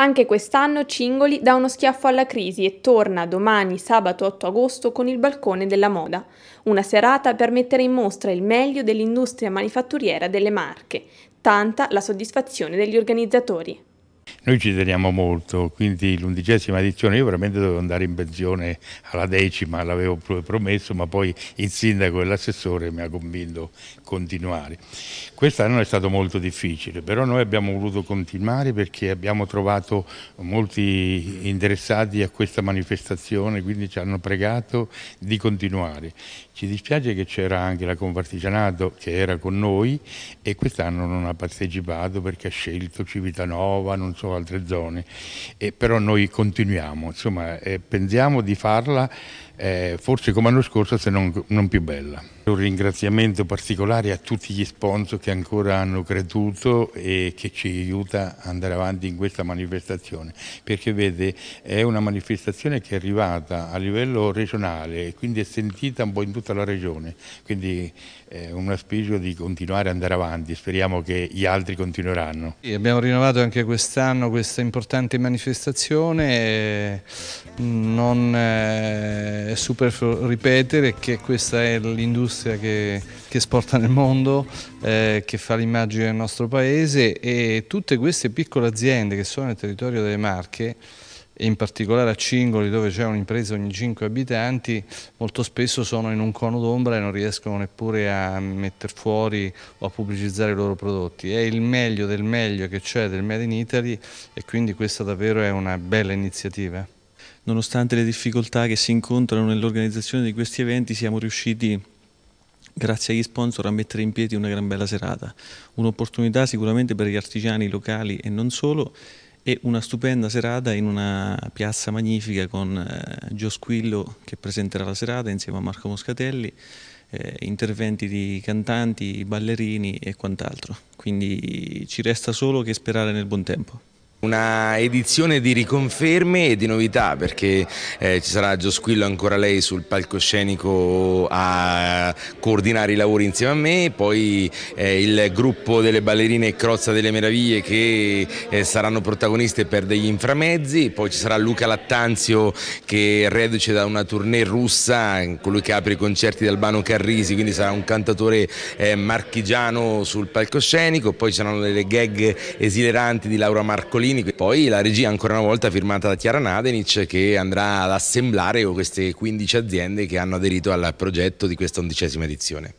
Anche quest'anno Cingoli dà uno schiaffo alla crisi e torna domani sabato 8 agosto con il Balcone della Moda, una serata per mettere in mostra il meglio dell'industria manifatturiera delle Marche. Tanta la soddisfazione degli organizzatori noi ci teniamo molto, quindi l'undicesima edizione, io veramente dovevo andare in pensione alla decima, l'avevo promesso, ma poi il sindaco e l'assessore mi ha convinto a continuare. Quest'anno è stato molto difficile, però noi abbiamo voluto continuare perché abbiamo trovato molti interessati a questa manifestazione, quindi ci hanno pregato di continuare. Ci dispiace che c'era anche la Confartigianato che era con noi e quest'anno non ha partecipato perché ha scelto Civitanova, non so altre zone, e però noi continuiamo, insomma eh, pensiamo di farla eh, forse come l'anno scorso se non, non più bella. Un ringraziamento particolare a tutti gli sponsor che ancora hanno creduto e che ci aiuta ad andare avanti in questa manifestazione, perché vede è una manifestazione che è arrivata a livello regionale e quindi è sentita un po' in tutta la regione, quindi è eh, un auspicio di continuare ad andare avanti, speriamo che gli altri continueranno. Sì, abbiamo rinnovato anche quest'anno faranno questa importante manifestazione non eh, è superfluo ripetere che questa è l'industria che, che, esporta nel mondo, eh, che fa l'immagine del nostro paese e tutte queste piccole aziende che sono nel territorio delle Marche e in particolare a Cingoli dove c'è un'impresa ogni 5 abitanti, molto spesso sono in un cono d'ombra e non riescono neppure a mettere fuori o a pubblicizzare i loro prodotti. È il meglio del meglio che c'è del Made in Italy e quindi questa davvero è una bella iniziativa nonostante le difficoltà che si incontrano nell'organizzazione di questi eventi, siamo riusciti, grazie agli sponsor, a mettere in piedi una gran bella serata. Un'opportunità sicuramente per gli artigiani locali e non solo, e una stupenda serata in una piazza magnifica con eh, Gio Squillo che presenterà la serata insieme a Marco Moscatelli, eh, interventi di cantanti, ballerini e quant'altro. Quindi ci resta solo che sperare nel buon tempo. Una edizione di riconferme e di novità perché eh, ci sarà Gio Squillo ancora lei sul palcoscenico a coordinare i lavori insieme a me, poi eh, il gruppo delle ballerine Crozza delle Meraviglie che eh, saranno protagoniste per degli inframezzi, poi ci sarà Luca Lattanzio che reduce da una tournée russa, colui che apre i concerti di Albano Carrisi, quindi sarà un cantatore eh, marchigiano sul palcoscenico, poi ci saranno delle gag esileranti di Laura Marcolini, poi la regia ancora una volta firmata da Chiara Nadenic che andrà ad assemblare queste 15 aziende che hanno aderito al progetto di questa undicesima dodicesima edizione.